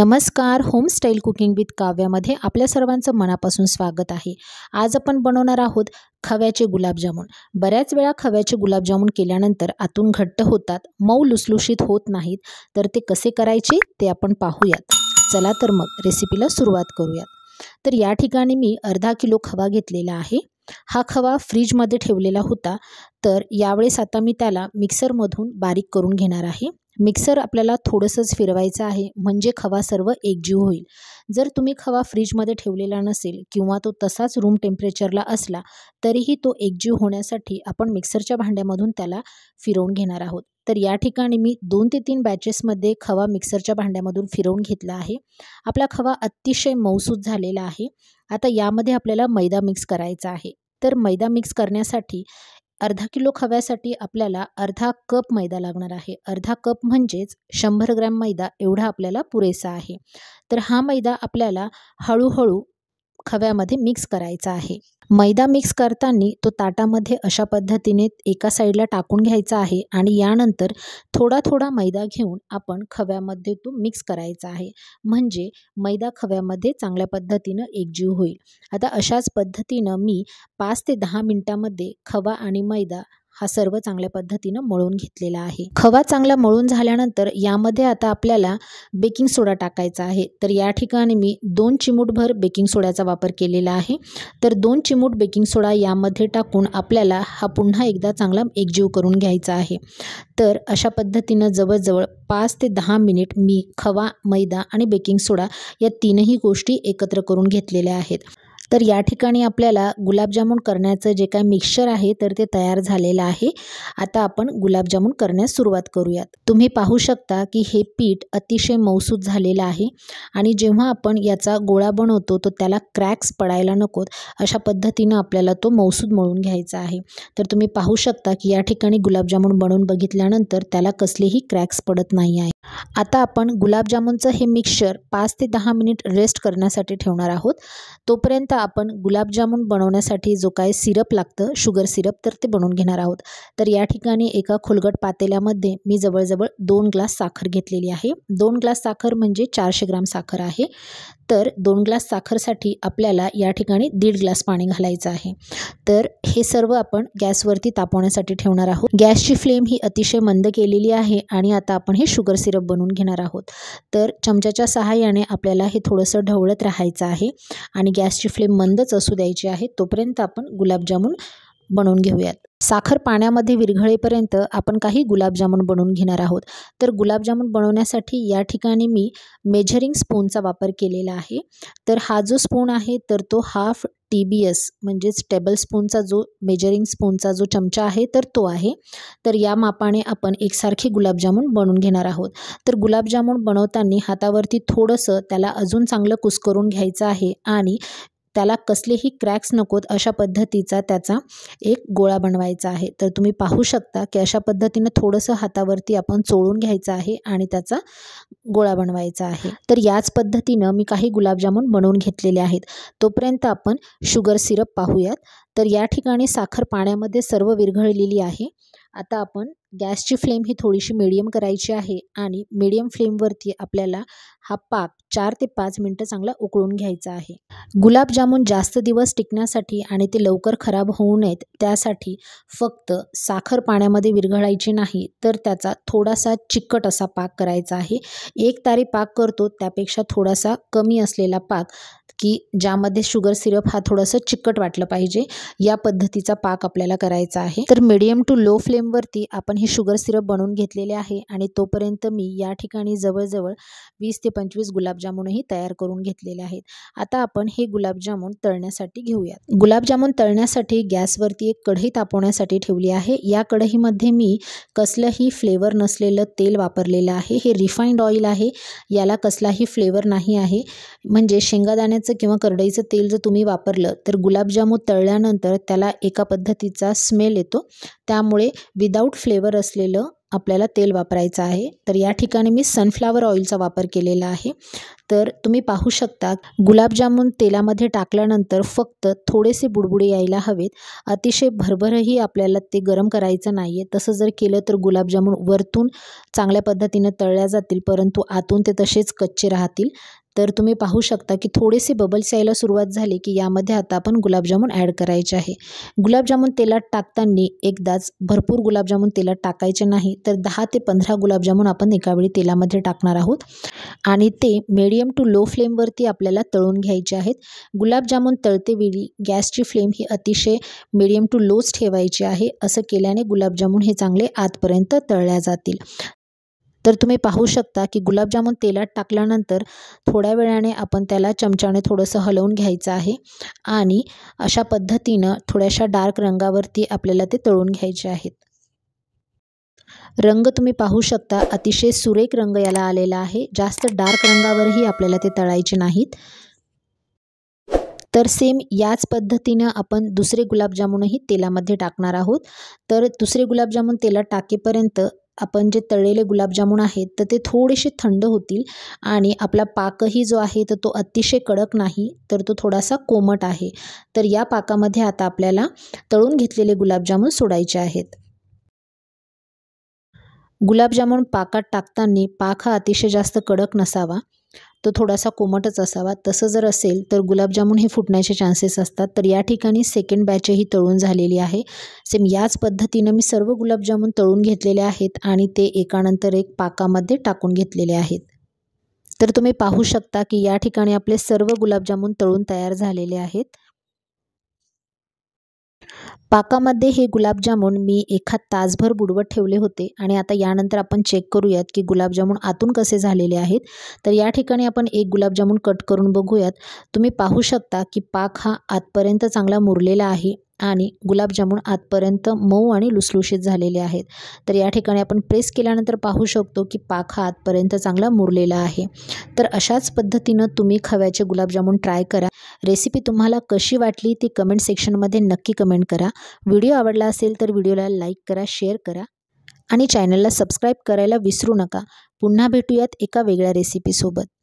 नमस्कार होमस्टाईल cooking with काव्यामध्ये आपल्या सर्वांचं मनापासून स्वागत आहे आज आपण बनवणार आहोत खव्याचे गुलाबजामुन बऱ्याच वेळा खव्याचे गुलाबजामुन केल्यानंतर आतून घट्ट होतात मऊ लुसलुशीत होत नाहीत तर ते कसे करायचे ते आपण पाहूयात चला तर मग रेसिपीला सुरुवात करूयात तर या ठिकाणी मी अर्धा किलो खवा घेतलेला आहे हा खवा फ्रीजमध्ये ठेवलेला होता तर यावेळेस आता मी त्याला मिक्सरमधून बारीक करून घेणार आहे मिक्सर आपल्याला थोडंसंच फिरवायचं आहे म्हणजे खवा सर्व एकजीव होईल जर तुम्ही खवा फ्रीजमध्ये ठेवलेला नसेल किंवा तो तसाच रूम टेम्परेचरला असला तरीही तो एकजीव होण्यासाठी आपण मिक्सरच्या भांड्यामधून त्याला फिरवून घेणार आहोत तर या ठिकाणी मी दोन ते तीन बॅचेसमध्ये खवा मिक्सरच्या भांड्यामधून फिरवून घेतला आहे आपला खवा अतिशय मौसूद झालेला आहे आता यामध्ये आपल्याला मैदा मिक्स करायचा आहे तर मैदा मिक्स करण्यासाठी अर्धा किलो खव्यासाठी आपल्याला अर्धा कप मैदा लागणार आहे अर्धा कप म्हणजेच शंभर ग्रॅम मैदा एवढा आपल्याला पुरेसा आहे तर हा मैदा आपल्याला हळूहळू खव्यामध्ये मिक्स करायचा आहे मैदा मिक्स करताना तो ताटामध्ये अशा पद्धतीने एका साईडला टाकून घ्यायचा आहे आणि यानंतर थोडा थोडा मैदा घेऊन आपण खव्यामध्ये तो मिक्स करायचा आहे म्हणजे मैदा खव्यामध्ये चांगल्या पद्धतीनं एकजीव होईल आता अशाच पद्धतीनं मी पाच ते दहा मिनटामध्ये खवा आणि मैदा हा सर्व चांगल्या पद्धतीनं मळून घेतलेला आहे खवा चांगला मळून झाल्यानंतर यामध्ये आता आपल्याला बेकिंग सोडा टाकायचा आहे तर या ठिकाणी मी दोन चिमूटभर बेकिंग सोड्याचा वापर केलेला आहे तर दोन चिमूट बेकिंग सोडा यामध्ये टाकून आपल्याला हा पुन्हा एकदा चांगला एकजीव करून घ्यायचा आहे तर अशा पद्धतीनं जवळजवळ पाच ते दहा मिनिट मी खवा मैदा आणि बेकिंग सोडा या तीनही गोष्टी एकत्र करून घेतलेल्या आहेत तर या ठिकाणी आपल्याला गुलाबजामुन करण्याचं जे काय मिक्सचर आहे तर ते तयार झालेलं आहे आता आपण गुलाबजामुन करण्यास सुरुवात करूयात तुम्ही पाहू शकता की हे पीठ अतिशय मौसूद झालेलं आहे आणि जेव्हा आपण याचा गोळा बनवतो तर त्याला क्रॅक्स पडायला नकोत अशा पद्धतीनं आपल्याला तो मौसूद मळून घ्यायचा आहे तर तुम्ही पाहू शकता की या ठिकाणी गुलाबजामुन बनवून बघितल्यानंतर त्याला कसलेही क्रॅक्स पडत नाही आहे आता आपण गुलाबजामुनचं हे मिक्सचर पाच ते दहा मिनिट रेस्ट करण्यासाठी ठेवणार आहोत तोपर्यंत आपण गुलाबजामून बनवण्यासाठी जो काय सिरप लागतं शुगर सिरप तर ते बनवून घेणार आहोत तर या ठिकाणी एका खोलगट पातेल्यामध्ये मी जवळजवळ दोन ग्लास साखर घेतलेली आहे दोन ग्लास साखर म्हणजे चारशे ग्राम साखर आहे तर दोन ग्लास साखरसाठी आपल्याला या ठिकाणी दीड ग्लास पाणी घालायचं आहे तर हे सर्व आपण गॅसवरती तापवण्यासाठी ठेवणार आहोत गॅसची फ्लेम ही अतिशय मंद केलेली आहे आणि आता आपण हे शुगर सिरप बनवून घेणार आहोत तर चमच्याच्या सहाय्याने आपल्याला हे थोडंसं ढवळत राहायचं आहे आणि गॅसची फ्लेम मंदच असू द्यायची आहे तोपर्यंत आपण गुलाबजामून बनवून घेऊयात साखर पाण्यामध्ये विरघळेपर्यंत आपण काही गुलाबजामुन बनवून घेणार आहोत तर गुलाबजामुन बनवण्यासाठी या ठिकाणी मी मेजरिंग स्पूनचा वापर केलेला आहे तर हा जो स्पून आहे तर तो हाफ टी बी एस म्हणजेच टेबल स्पूनचा जो मेजरिंग स्पूनचा जो चमचा आहे तर तो आहे तर या मापाने आपण एकसारखे गुलाबजामुन बनवून घेणार आहोत तर गुलाबजामुन बनवताना हातावरती थोडंसं त्याला अजून चांगलं कुस्करून घ्यायचं आहे आणि त्याला कसलेही क्रॅक्स नकोत अशा पद्धतीचा त्याचा एक गोळा बनवायचा आहे तर तुम्ही पाहू शकता की अशा पद्धतीनं थोडंसं हातावरती आपण चोळून घ्यायचं आहे आणि त्याचा गोळा बनवायचा आहे तर याच पद्धतीनं मी काही गुलाबजामुन बनवून घेतलेले आहेत तोपर्यंत आपण शुगर सिरप पाहूयात तर या ठिकाणी साखर पाण्यामध्ये सर्व विरघळलेली आहे आता आपण गॅसची फ्लेम ही थोडीशी मिडियम करायची आहे आणि मिडियम फ्लेमवरती आपल्याला हा पाक चार ते पाच मिनटं चांगला उकळून घ्यायचा आहे गुलाबजामून जास्त दिवस टिकण्यासाठी आणि ते लवकर खराब होऊ नयेत त्यासाठी फक्त साखर पाण्यामध्ये विरघळायची नाही तर त्याचा थोडासा चिकट असा पाक करायचा आहे एक तारी पाक करतो त्यापेक्षा थोडासा कमी असलेला पाक की ज्यामध्ये शुगर सिरप हा थोडंसं चिकट वाटलं पाहिजे या पद्धतीचा पाक आपल्याला करायचा आहे तर मिडियम टू लो फ्लेमवरती आपण हे शुगर सिरप बनवून घेतलेले आहे आणि तोपर्यंत मी या ठिकाणी जवळजवळ वीस ते पंचवीस गुलाबजामूनही तयार करून घेतलेले आहेत आता आपण हे गुलाबजामुन तळण्यासाठी घेऊयात गुलाबजामुन तळण्यासाठी गॅसवरती एक कढई तापवण्यासाठी ठेवली आहे या कढईमध्ये मी कसलंही फ्लेवर नसलेलं तेल वापरलेलं आहे हे रिफाईंड ऑइल आहे याला कसलाही फ्लेवर नाही आहे म्हणजे शेंगादाण्याचं किंवा करडईचं तेल जर तुम्ही वापरलं तर गुलाबजामून तळल्यानंतर त्याला एका पद्धतीचा स्मेल येतो त्यामुळे विदाऊट फ्लेवर असलेलं आपल्याला तेल वापरायचं आहे तर या ठिकाणी मी सनफ्लावर ऑइलचा वापर केलेला आहे तर तुम्ही पाहू शकता गुलाबजामून तेलामध्ये टाकल्यानंतर फक्त थोडेसे बुडबुडे यायला हवेत अतिशय भरभरही आपल्याला ते गरम करायचं नाही आहे तसं जर केलं तर गुलाबजामुन वरतून चांगल्या पद्धतीनं तळल्या जातील परंतु आतून ते तसेच कच्चे राहतील तर तुम्ही पाहू शकता की थोडेसे बबल्स यायला सुरुवात झाली की यामध्ये आता आपण गुलाबजामून ॲड करायचे आहे गुलाबजामून तेलात टाकताना एकदाच भरपूर गुलाबजामून तेलात टाकायचे नाही तर दहा ते पंधरा गुलाबजामून आपण एकावेळी तेलामध्ये टाकणार आहोत आणि ते मिडियम टू लो फ्लेमवरती आपल्याला तळून घ्यायचे आहेत गुलाबजामून तळतेवेळी गॅसची फ्लेम ही अतिशय मिडियम टू लोच ठेवायची आहे असं केल्याने गुलाबजामून हे चांगले आतपर्यंत तळल्या जातील तर तुम्ही पाहू शकता की गुलाबजामुन तेलात टाकल्यानंतर थोड्या वेळाने आपण त्याला चमच्याने थोडंसं हलवून घ्यायचं आहे आणि अशा पद्धतीनं थोड्याशा डार्क रंगावरती आपल्याला ते तळून घ्यायचे आहेत रंग तुम्ही पाहू शकता अतिशय सुरेख रंग याला आलेला आहे जास्त डार्क रंगावरही आपल्याला ते तळायचे नाहीत तर सेम याच पद्धतीनं आपण दुसरे गुलाबजामुनही तेलामध्ये टाकणार आहोत तर दुसरे गुलाबजामुन तेलात टाकेपर्यंत आपण जे तळलेले गुलाबजामुन आहेत तर ते थोडेसे थंड होतील आणि आपला पाकही जो आहे तर तो अतिशय कडक नाही तर तो थोडासा कोमट आहे तर या पाकामध्ये आता आपल्याला तळून घेतलेले गुलाबजामुन सोडायचे आहेत गुलाबजामुन पाकात टाकताना पाक हा अतिशय जास्त कडक नसावा तो थोडासा कोमटच असावा तसं जर असेल तर गुलाबजामून हे फुटण्याचे चान्सेस असतात तर या ठिकाणी सेकंड बॅचही तळून झालेली आहे सेम याच पद्धतीनं मी सर्व गुलाबजामून तळून घेतलेले आहेत आणि ते एकानंतर एक पाकामध्ये टाकून घेतलेले आहेत तर तुम्ही पाहू शकता की या ठिकाणी आपले सर्व गुलाबजामुन तळून तयार झालेले आहेत पाकामध्ये हे गुलाबजामुन मी एखाद तासभर बुडवत ठेवले होते आणि आता यानंतर आपण चेक करूयात की गुलाबजामुन आतून कसे झालेले आहेत तर या ठिकाणी आपण एक गुलाबजामुन कट करून बघूयात तुम्ही पाहू शकता की पाक हा आतपर्यंत चांगला मुरलेला आहे आणि गुलाबजामुन आतपर्यंत मऊ आणि लुसलुशीत झालेले आहेत तर या ठिकाणी आपण प्रेस केल्यानंतर पाहू शकतो की पाक हा आतपर्यंत चांगला मुरलेला आहे तर अशाच पद्धतीनं तुम्ही खव्याचे गुलाबजामुन ट्राय करा रेसिपी तुम्हाला कशी वाटली ती कमेंट सेक्शनमध्ये नक्की कमेंट करा व्हिडिओ आवडला असेल तर व्हिडिओला लाईक करा शेअर करा आणि चॅनलला सबस्क्राईब करायला विसरू नका पुन्हा भेटूयात एका वेगळ्या रेसिपीसोबत